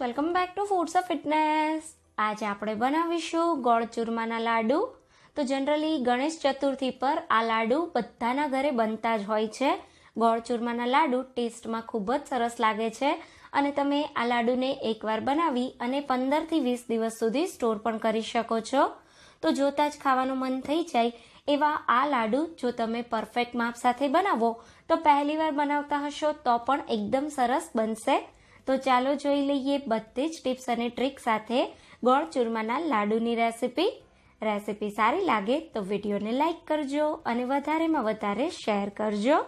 welcome back to foods of fitness આજે આપણે બનાવીશું ગોળ ચૂરમાના લાડુ તો જનરલી ગણેશ ચતુર્થી પર આ લાડુ બધાના ઘરે બનતા જ હોય છે ગોળ ચૂરમાના લાડુ ટેસ્ટમાં ખૂબ જ સરસ લાગે છે અને તમે આ લાડુને એકવાર બનાવી અને પંદરથી વીસ દિવસ સુધી સ્ટોર પણ કરી શકો છો તો જોતાં જ ખાવાનું મન થઈ જાય એવા આ લાડુ જો તમે પરફેક્ટ માપ સાથે બનાવો તો પહેલીવાર બનાવતા હશો તો પણ એકદમ સરસ બનશે તો ચાલો જોઈ લઈએ બધી જ ટિપ્સ અને ટ્રીક સાથે ગોળ ચૂરમાના લાડુની રેસીપી રેસીપી સારી લાગે તો વિડીયોને લાઇક કરજો અને વધારેમાં વધારે શેર કરજો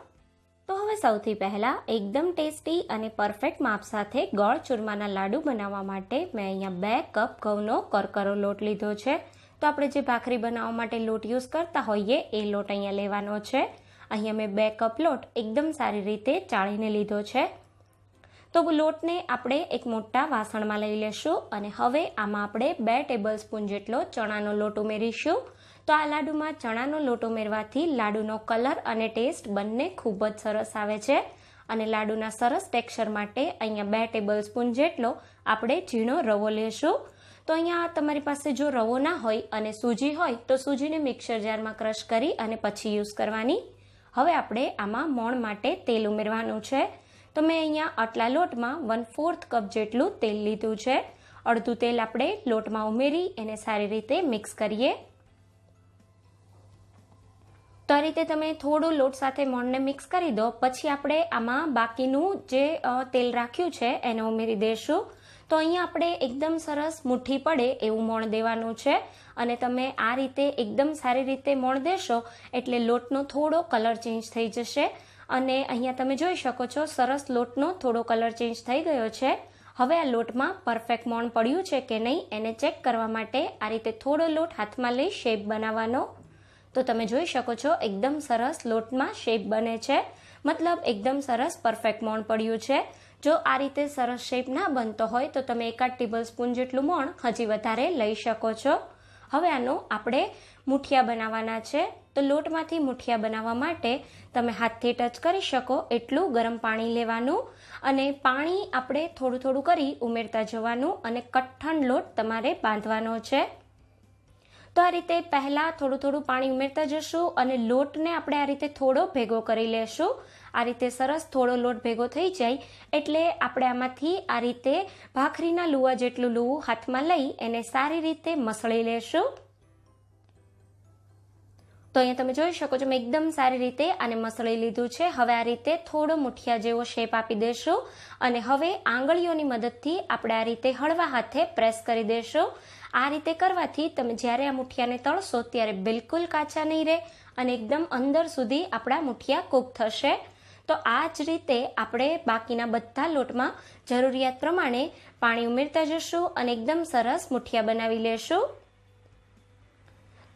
તો હવે સૌથી પહેલાં એકદમ ટેસ્ટી અને પરફેક્ટ માપ સાથે ગોળ ચૂરમાના લાડુ બનાવવા માટે મેં અહીંયા બે કપ ઘઉંનો કરકરો લોટ લીધો છે તો આપણે જે ભાખરી બનાવવા માટે લોટ યુઝ કરતા હોઈએ એ લોટ અહીંયા લેવાનો છે અહીંયા મેં બે કપ લોટ એકદમ સારી રીતે ચાળીને લીધો છે તો લોટને આપણે એક મોટા વાસણમાં લઈ લેશું અને હવે આમાં આપણે બે ટેબલ સ્પૂન જેટલો ચણાનો લોટ ઉમેરીશું તો આ લાડુમાં ચણાનો લોટ ઉમેરવાથી લાડુનો કલર અને ટેસ્ટ બંને ખૂબ જ સરસ આવે છે અને લાડુના સરસ ટેક્સચર માટે અહીંયા બે ટેબલ સ્પૂન જેટલો આપણે ઝીણો રવો લેશું તો અહીંયા તમારી પાસે જો રવો ના હોય અને સૂજી હોય તો સૂજીને મિક્સર જારમાં ક્રશ કરી અને પછી યુઝ કરવાની હવે આપણે આમાં મોણ માટે તેલ ઉમેરવાનું છે તો મેં અહીંયા આટલા લોટમાં વન ફોર્થ કપ જેટલું તેલ લીધું છે અડધું તેલ આપણે લોટમાં ઉમેરી એને સારી રીતે મિક્સ કરીએ તો આ રીતે તમે થોડું લોટ સાથે મોણને મિક્સ કરી દો પછી આપણે આમાં બાકીનું જે તેલ રાખ્યું છે એને ઉમેરી દઈશું તો અહીંયા આપણે એકદમ સરસ મુઠ્ઠી પડે એવું મોણ દેવાનું છે અને તમે આ રીતે એકદમ સારી રીતે મોણ દેશો એટલે લોટનો થોડો કલર ચેન્જ થઈ જશે અને અહીંયા તમે જોઈ શકો છો સરસ લોટનો થોડો કલર ચેન્જ થઈ ગયો છે હવે આ લોટમાં પરફેક્ટ મોણ પડ્યું છે કે નહીં એને ચેક કરવા માટે આ રીતે થોડો લોટ હાથમાં લઈ શેપ બનાવવાનો તો તમે જોઈ શકો છો એકદમ સરસ લોટમાં શેપ બને છે મતલબ એકદમ સરસ પરફેક્ટ મોણ પડ્યું છે જો આ રીતે સરસ શેપ ના બનતો હોય તો તમે એકાદ ટેબલ સ્પૂન જેટલું મોણ હજી વધારે લઈ શકો છો હવે આનો આપણે મુઠિયા બનાવવાના છે તો લોટમાંથી મુઠિયા બનાવવા માટે તમે હાથથી ટચ કરી શકો એટલું ગરમ પાણી લેવાનું અને પાણી આપણે થોડું થોડું કરી ઉમેરતા જવાનું અને કઠણ લોટ તમારે બાંધવાનો છે તો આ રીતે પહેલાં થોડું થોડું પાણી ઉમેરતા જશું અને લોટને આપણે આ રીતે થોડો ભેગો કરી લેશું આ રીતે સરસ થોડો લોટ ભેગો થઈ જાય એટલે આપણે આમાંથી આ રીતે ભાખરીના લુવા જેટલું લુવું હાથમાં લઈ એને સારી રીતે મસળી લેશું તો અહીંયા તમે જોઈ શકો છો મેં એકદમ સારી રીતે આને મસળી લીધું છે હવે આ રીતે થોડો મુઠિયા જેવો શેપ આપી દેશું અને હવે આંગળીઓની મદદથી આપણે આ રીતે હળવા હાથે પ્રેસ કરી દેશું આ રીતે કરવાથી તમે જ્યારે આ મુઠિયાને તળશો ત્યારે બિલકુલ કાચા નહીં રહે અને એકદમ અંદર સુધી આપણા મુઠિયા કૂક થશે તો આ જ રીતે આપણે બાકીના બધા લોટમાં જરૂરિયાત પ્રમાણે પાણી ઉમેરતા જશું અને એકદમ સરસ મુઠિયા બનાવી લેશું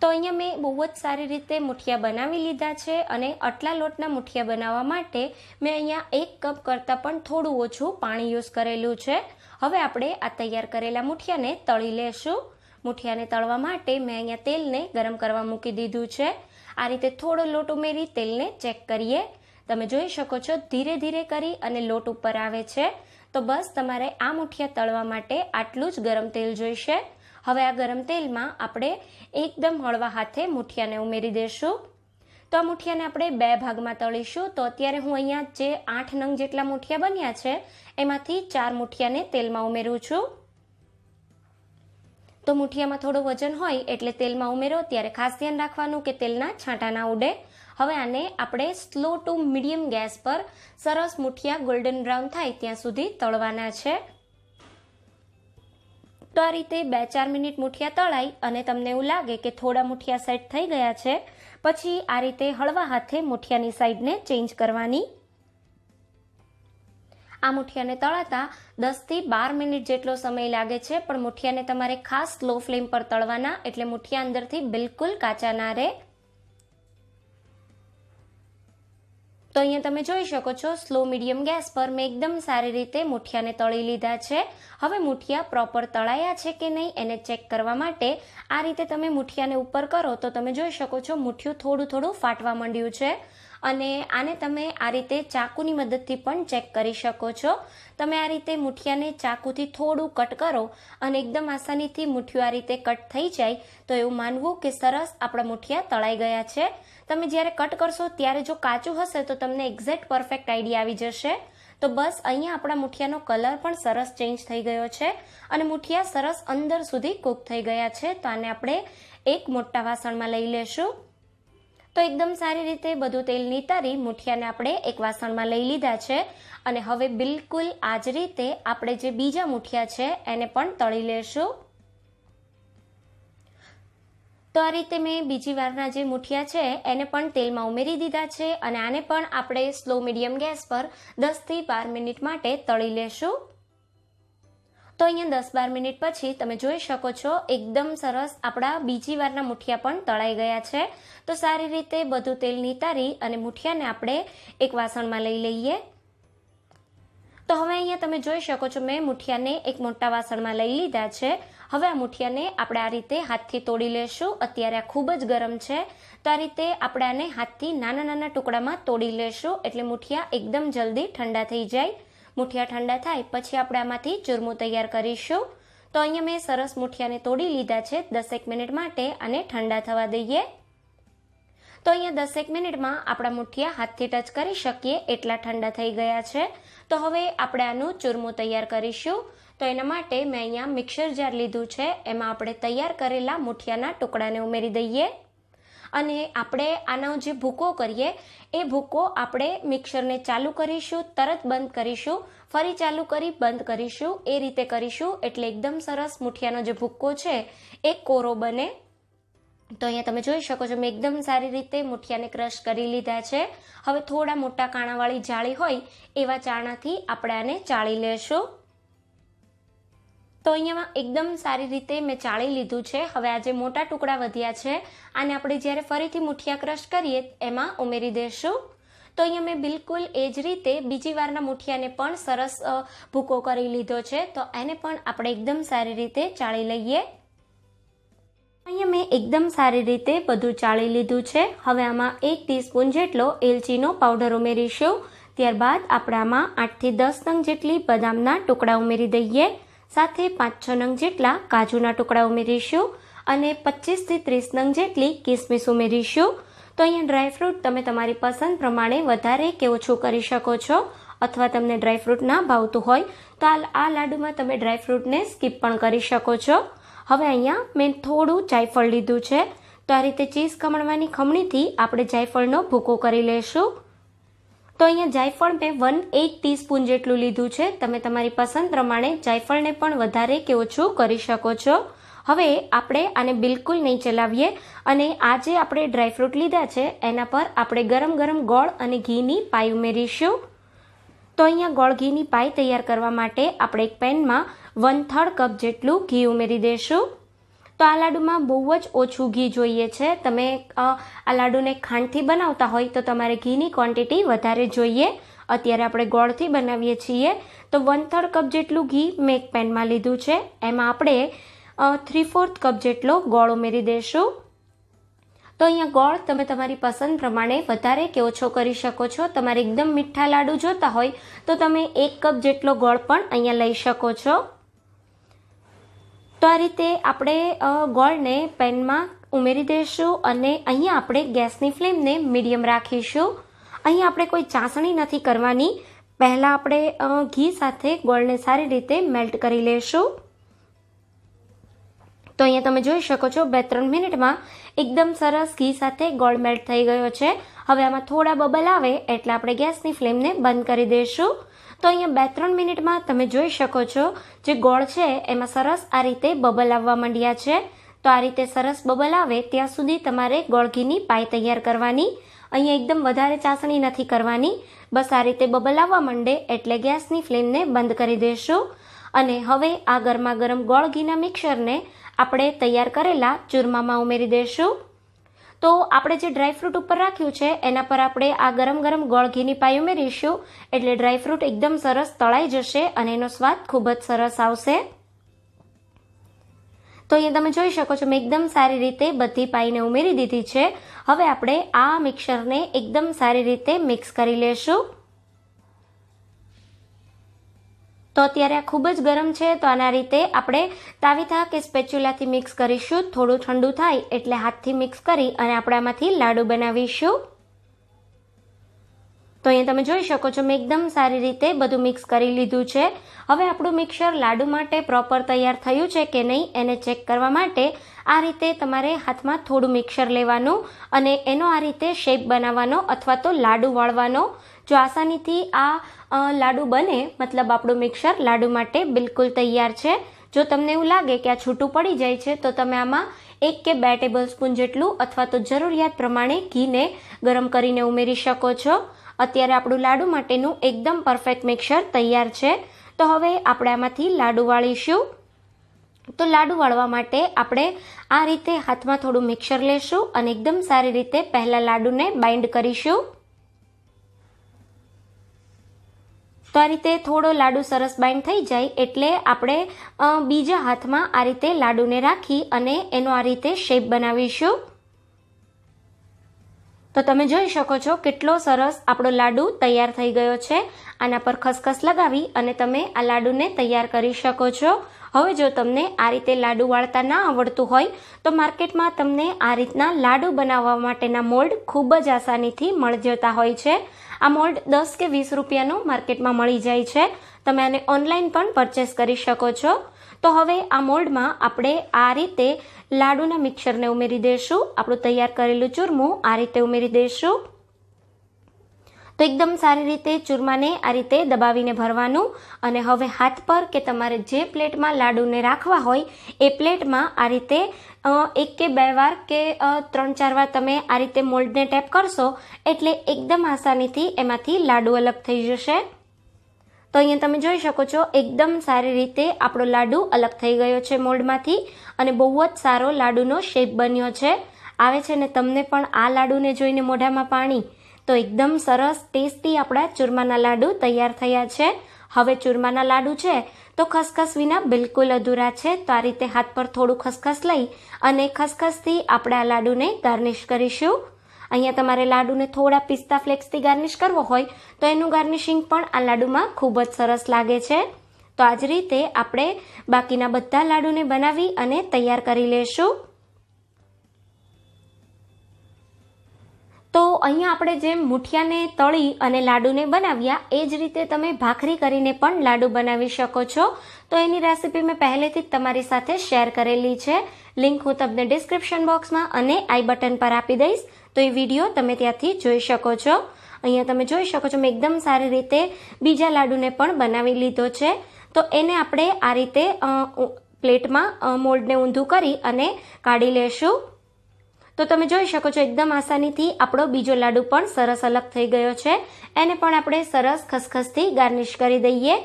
તો અહીંયા મેં બહુ જ સારી રીતે મુઠિયા બનાવી લીધા છે અને આટલા લોટના મુઠિયા બનાવવા માટે મેં અહીંયા એક કપ કરતાં પણ થોડું ઓછું પાણી યુઝ કરેલું છે હવે આપણે આ તૈયાર કરેલા મુઠિયાને તળી લેશું મુઠિયાને તળવા માટે મેં અહીંયા તેલને ગરમ કરવા મૂકી દીધું છે આ રીતે થોડો લોટ ઉમેરી તેલને ચેક કરીએ તમે જોઈ શકો છો ધીરે ધીરે કરી અને લોટ ઉપર આવે છે તો બસ તમારે આ મુઠિયા તળવા માટે આટલું જ ગરમ તેલ જોઈશે હવે આ ગરમ તેલમાં આપણે એકદમ હળવા હાથે મુઠિયાને ઉમેરી દઈશું તો આ મુઠિયાને આપણે બે ભાગમાં તળીશું તો અત્યારે હું અહીંયા જે આઠ નંગ જેટલા મુઠિયા બન્યા છે એમાંથી ચાર મુઠિયાને તેલમાં ઉમેરું છું તો મુઠિયામાં થોડું વજન હોય એટલે તેલમાં ઉમેરો ત્યારે ખાસ ધ્યાન રાખવાનું કે તેલના છાંટા ના ઉડે હવે આને આપણે સ્લો ટુ મીડિયમ ગેસ પર સરસ મુઠિયા ગોલ્ડન બ્રાઉન થાય ત્યાં સુધી તળવાના છે તો આ રીતે બે ચાર મિનિટ મુઠિયા તળાઈ અને તમને એવું લાગે કે થોડા મુઠિયા સેટ થઈ ગયા છે પછી આ રીતે હળવા હાથે મુઠિયાની સાઈડને ચેન્જ કરવાની આ મુઠિયાને તળાતા દસથી બાર મિનિટ જેટલો સમય લાગે છે પણ મુઠિયાને તમારે ખાસ સ્લો ફ્લેમ પર તળવાના એટલે મુઠિયા અંદરથી બિલકુલ કાચા ના રહે તો અહીંયા તમે જોઈ શકો છો સ્લો મીડિયમ ગેસ પર મેં એકદમ સારી રીતે મુઠિયાને તળી લીધા છે હવે મુઠિયા પ્રોપર તળાયા છે કે નહીં એને ચેક કરવા માટે આ રીતે તમે મુઠિયાને ઉપર કરો તો તમે જોઈ શકો છો મુઠિયું થોડું થોડું ફાટવા માંડ્યું છે અને આને તમે આ રીતે ચાકુની મદદથી પણ ચેક કરી શકો છો તમે આ રીતે મુઠિયાને ચાકુથી થોડું કટ કરો અને એકદમ આસાનીથી મુઠ્યું આ રીતે કટ થઈ જાય તો એવું માનવું કે સરસ આપણા મુઠિયા તળાઈ ગયા છે તમે જ્યારે કટ કરશો ત્યારે જો કાચું હશે તો તમને એક્ઝેક્ટ પરફેક્ટ આઈડિયા આવી જશે તો બસ અહીંયા આપણા મુઠિયાનો કલર પણ સરસ ચેન્જ થઈ ગયો છે અને મુઠિયા સરસ અંદર સુધી કૂક થઈ ગયા છે તો આને આપણે એક મોટા વાસણમાં લઈ લેશું તો એકદમ સારી રીતે બધું તેલ નીતારી મુઠિયાને આપણે એક વાસણમાં લઈ લીધા છે અને હવે બિલકુલ આ જ રીતે આપણે જે બીજા મુઠિયા છે એને પણ તળી લેશું તો આ રીતે મેં બીજી વારના જે મુઠિયા છે એને પણ તેલમાં ઉમેરી દીધા છે અને આને પણ આપણે સ્લો મીડિયમ ગેસ પર દસથી બાર મિનિટ માટે તળી લેશું તો અહીંયા દસ બાર મિનિટ પછી તમે જોઈ શકો છો એકદમ સરસ આપણા બીજી વારના મુઠિયા પણ તળાઈ ગયા છે તો સારી રીતે બધું તેલ નીતારી અને મુઠિયાને આપણે એક વાસણમાં લઈ લઈએ તો હવે અહીંયા તમે જોઈ શકો છો મેં મુઠિયાને એક મોટા વાસણમાં લઈ લીધા છે હવે આ મુઠિયાને આપણે આ રીતે હાથથી તોડી લેશું અત્યારે આ ખૂબ જ ગરમ છે તો આ રીતે આપણે આને હાથથી નાના નાના ટુકડામાં તોડી લેશું એટલે મુઠિયા એકદમ જલ્દી ઠંડા થઈ જાય મુઠિયા ઠંડા થાય પછી આપણે આમાંથી ચૂરમું તૈયાર કરીશું તો અહીંયા મેં સરસ મુઠિયાને તોડી લીધા છે દસેક મિનિટ માટે અને ઠંડા થવા દઈએ તો અહીંયા દસેક મિનિટમાં આપણા મુઠિયા હાથથી ટચ કરી શકીએ એટલા ઠંડા થઈ ગયા છે તો હવે આપણે આનું ચૂરમું તૈયાર કરીશું તો એના માટે મેં અહીંયા મિક્સર જાર લીધું છે એમાં આપણે તૈયાર કરેલા મુઠિયાના ટુકડાને ઉમેરી દઈએ અને આપણે આનો જે ભૂકો કરીએ એ ભૂકો આપણે મિક્સરને ચાલુ કરીશું તરત બંધ કરીશું ફરી ચાલુ કરી બંધ કરીશું એ રીતે કરીશું એટલે એકદમ સરસ મુઠિયાનો જે ભૂકો છે એ કોરો બને તો અહીંયા તમે જોઈ શકો છો મેં એકદમ સારી રીતે મુઠિયાને ક્રશ કરી લીધા છે હવે થોડા મોટા કાણાવાળી જાળી હોય એવા ચાણાથી આપણે આને ચાળી લેશું તો અહીંયામાં એકદમ સારી રીતે મેં ચાળી લીધું છે હવે આજે મોટા ટુકડા વધ્યા છે અને આપણે જ્યારે ફરીથી મુઠિયા ક્રશ કરીએ એમાં ઉમેરી દઈશું તો અહીંયા મેં બિલકુલ એ જ રીતે બીજી વારના મુઠિયાને પણ સરસ ભૂકો કરી લીધો છે તો એને પણ આપણે એકદમ સારી રીતે ચાળી લઈએ અહીંયા મેં એકદમ સારી રીતે બધું ચાળી લીધું છે હવે આમાં એક ટીસ્પૂન જેટલો એલચીનો પાવડર ઉમેરીશું ત્યારબાદ આપણે આમાં આઠથી દસ નંગ જેટલી બદામના ટુકડા ઉમેરી દઈએ સાથે પાંચ છ નંગ જેટલા કાજુના ટુકડા ઉમેરીશું અને પચીસથી ત્રીસ નંગ જેટલી કિસમિસ ઉમેરીશું તો અહીંયા ડ્રાયફ્રૂટ તમે તમારી પસંદ પ્રમાણે વધારે કે ઓછું કરી શકો છો અથવા તમને ડ્રાયફ્રૂટ ના ભાવતું હોય તો આ લાડુમાં તમે ડ્રાયફ્રૂટને સ્કીપ પણ કરી શકો છો હવે અહીંયા મેં થોડું જાયફળ લીધું છે તો આ રીતે ચીઝ ખમણવાની ખમણીથી આપણે જાયફળનો ભૂકો કરી લઈશું તો અહીંયા જાયફળ મેં વન એઇટ સ્પૂન જેટલું લીધું છે તમે તમારી પસંદ પ્રમાણે જાયફળને પણ વધારે કે ઓછું કરી શકો છો હવે આપણે આને બિલકુલ નહીં ચલાવીએ અને આજે જે આપણે ડ્રાયફ્રૂટ લીધા છે એના પર આપણે ગરમ ગરમ ગોળ અને ઘીની પાઈ ઉમેરીશું તો અહીંયા ગોળ ઘીની પાઈ તૈયાર કરવા માટે આપણે એક પેનમાં વન થર્ડ કપ જેટલું ઘી ઉમેરી દઈશું તો આ લાડુમાં બહુ જ ઓછું ઘી જોઈએ છે તમે આ લાડુને ખાંડથી બનાવતા હોય તો તમારે ઘીની ક્વોન્ટિટી વધારે જોઈએ અત્યારે આપણે ગોળથી બનાવીએ છીએ તો વન થર્ડ કપ જેટલું ઘી મેં એક પેનમાં લીધું છે એમાં આપણે થ્રી ફોર્થ કપ જેટલો ગોળ ઉમેરી દઈશું તો અહીંયા ગોળ તમે તમારી પસંદ પ્રમાણે વધારે કે ઓછો કરી શકો છો તમારે એકદમ મીઠા લાડુ જોતા હોય તો તમે એક કપ જેટલો ગોળ પણ અહીંયા લઈ શકો છો તો આ રીતે આપણે ગોળને પેનમાં ઉમેરી દઈશું અને અહીંયા આપણે ગેસની ફ્લેમને મીડિયમ રાખીશું અહીં આપણે કોઈ ચાસણી નથી કરવાની પહેલાં આપણે ઘી સાથે ગોળને સારી રીતે મેલ્ટ કરી લેશું તો અહીંયા તમે જોઈ શકો છો બે ત્રણ મિનિટમાં એકદમ સરસ ઘી સાથે ગોળ મેલ્ટ થઈ ગયો છે હવે આમાં થોડા બબલ આવે એટલે આપણે ગેસની ફ્લેમને બંધ કરી દઈશું તો અહીંયા બે ત્રણ મિનિટમાં તમે જોઈ શકો છો જે ગોળ છે એમાં સરસ આ રીતે બબલ આવવા માંડ્યા છે તો આ રીતે સરસ બબલ આવે ત્યાં સુધી તમારે ગોળઘીની પાય તૈયાર કરવાની અહીંયા એકદમ વધારે ચાસણી નથી કરવાની બસ આ રીતે બબલ આવવા માંડે એટલે ગેસની ફ્લેમને બંધ કરી દઈશું અને હવે આ ગરમા ગરમ ગોળઘીના મિક્સરને આપણે તૈયાર કરેલા ચૂરમામાં ઉમેરી દઈશું તો આપણે જે ડ્રાયફ્રૂટ ઉપર રાખ્યું છે એના પર આપણે આ ગરમ ગરમ ગોળ ઘીની પાઈ ઉમેરીશું એટલે ડ્રાયફ્રૂટ એકદમ સરસ તળાઈ જશે અને એનો સ્વાદ ખૂબ જ સરસ આવશે તો અહીંયા તમે જોઈ શકો છો મેં એકદમ સારી રીતે બધી પાઈને ઉમેરી દીધી છે હવે આપણે આ મિક્સરને એકદમ સારી રીતે મિક્સ કરી લેશું તો અત્યારે આ ખૂબ જ ગરમ છે તો આના રીતે આપણે તાવીથા કે સ્પેચ્યુલાથી મિક્સ કરીશું થોડું ઠંડુ થાય એટલે હાથથી મિક્સ કરી અને આપણે આમાંથી લાડુ બનાવીશું તો અહીંયા તમે જોઈ શકો છો મેં એકદમ સારી રીતે બધું મિક્સ કરી લીધું છે હવે આપણું મિક્સર લાડુ માટે પ્રોપર તૈયાર થયું છે કે નહીં એને ચેક કરવા માટે આ રીતે તમારે હાથમાં થોડું મિક્સર લેવાનું અને એનો આ રીતે શેપ બનાવવાનો અથવા તો લાડુ વાળવાનો જો આસાનીથી આ લાડુ બને મતલબ આપણું મિક્સર લાડુ માટે બિલકુલ તૈયાર છે જો તમને એવું લાગે કે આ છૂટું પડી જાય છે તો તમે આમાં એક કે બે ટેબલ સ્પૂન જેટલું અથવા તો જરૂરિયાત પ્રમાણે ઘીને ગરમ કરીને ઉમેરી શકો છો અત્યારે આપણું લાડુ માટેનું એકદમ પરફેક્ટ મિક્સર તૈયાર છે તો હવે આપણે આમાંથી લાડુ વાળીશું તો લાડુ વાળવા માટે આપણે આ રીતે હાથમાં થોડું મિક્સર લેશું અને એકદમ સારી રીતે પહેલાં લાડુને બાઇન્ડ કરીશું તો આ રીતે થોડો લાડુ સરસ બાઇન્ડ થઈ જાય એટલે આપણે બીજા હાથમાં આ રીતે લાડુને રાખી અને એનો આ રીતે શેપ બનાવીશું તો તમે જોઈ શકો છો કેટલો સરસ આપણો લાડુ તૈયાર થઈ ગયો છે આના પર ખસખસ લગાવી અને તમે આ લાડુને તૈયાર કરી શકો છો હવે જો તમને આ રીતે લાડુ વાળતા ના આવડતું હોય તો માર્કેટમાં તમને આ રીતના લાડુ બનાવવા માટેના મોલ્ડ ખૂબ જ આસાનીથી મળી જતા હોય છે આ મોલ્ડ દસ કે વીસ રૂપિયાનું માર્કેટમાં મળી જાય છે તમે આને ઓનલાઈન પણ પરચેસ કરી શકો છો તો હવે આ મોલ્ડમાં આપણે આ રીતે લાડુના મિક્સરને ઉમેરી દઈશું આપણું તૈયાર કરેલું ચૂરમું આ રીતે ઉમેરી દઈશું તો એકદમ સારી રીતે ચૂરમાને આ રીતે દબાવીને ભરવાનું અને હવે હાથ પર કે તમારે જે પ્લેટમાં લાડુને રાખવા હોય એ પ્લેટમાં આ રીતે એક કે બે વાર કે ત્રણ ચાર વાર તમે આ રીતે મોલ્ડને ટેપ કરશો એટલે એકદમ આસાનીથી એમાંથી લાડુ અલગ થઈ જશે તો અહીંયા તમે જોઈ શકો છો એકદમ સારી રીતે આપણો લાડુ અલગ થઈ ગયો છે મોલ્ડમાંથી અને બહુ જ સારો લાડુનો શેપ બન્યો છે આવે છે ને તમને પણ આ લાડુને જોઈને મોઢામાં પાણી તો એકદમ સરસ ટેસ્ટી આપણા ચૂરમાના લાડુ તૈયાર થયા છે હવે ચૂરમાના લાડુ છે તો ખસખસ વિના બિલકુલ અધૂરા છે તો આ રીતે હાથ પર થોડું ખસખસ લઈ અને ખસખસથી આપણા આ લાડુને ગાર્નિશ કરીશું અહીંયા તમારે લાડુને થોડા પિસ્તા ફ્લેક્સથી ગાર્નિશ કરવો હોય તો એનું ગાર્નિશિંગ પણ આ લાડુમાં ખૂબ જ સરસ લાગે છે તો આ જ રીતે આપણે બાકીના બધા લાડુને બનાવી અને તૈયાર કરી લેશું તો અહીંયા આપણે જેમ મુઠિયાને તળી અને લાડુને બનાવ્યા એ જ રીતે તમે ભાખરી કરીને પણ લાડુ બનાવી શકો છો તો એની રેસીપી મેં પહેલેથી જ તમારી સાથે શેર કરેલી છે લિંક હું તમને ડિસ્ક્રિપ્શન બોક્સમાં અને આઈ બટન પર આપી દઈશ તો એ વિડીયો તમે ત્યાંથી જોઈ શકો છો અહીંયા તમે જોઈ શકો છો મેં એકદમ સારી રીતે બીજા લાડુને પણ બનાવી લીધો છે તો એને આપણે આ રીતે પ્લેટમાં મોલ્ડને ઊંધું કરી અને કાઢી લેશું તો તમે જોઈ શકો છો એકદમ આસાનીથી આપણો બીજો લાડુ પણ સરસ અલગ થઈ ગયો છે એને પણ આપણે સરસ ખસખસથી ગાર્નિશ કરી દઈએ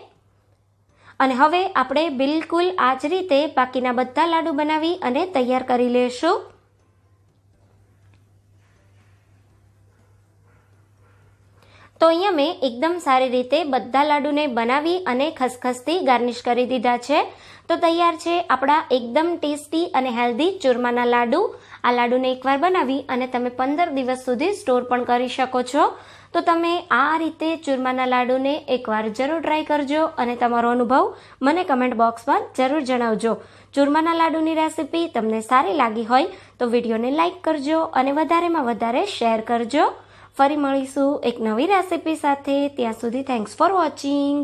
અને હવે આપણે બિલકુલ આ જ રીતે બાકીના બધા લાડુ બનાવી અને તૈયાર કરી લઈશું તો અહીંયા મેં એકદમ સારી રીતે બધા લાડુને બનાવી અને ખસખસથી ગાર્નિશ કરી દીધા છે તો તૈયાર છે આપણા એકદમ ટેસ્ટી અને હેલ્ધી ચૂરમાના લાડુ આ લાડુને એકવાર બનાવી અને તમે પંદર દિવસ સુધી સ્ટોર પણ કરી શકો છો તો તમે આ રીતે ચૂરમાના લાડુને એકવાર જરૂર ટ્રાય કરજો અને તમારો અનુભવ મને કમેન્ટ બોક્સમાં જરૂર જણાવજો ચૂરમાના લાડુની રેસીપી તમને સારી લાગી હોય તો વિડીયોને લાઇક કરજો અને વધારેમાં વધારે શેર કરજો ફરી મળીશું એક નવી રેસીપી સાથે ત્યાં સુધી થેન્ક્સ ફોર વોચિંગ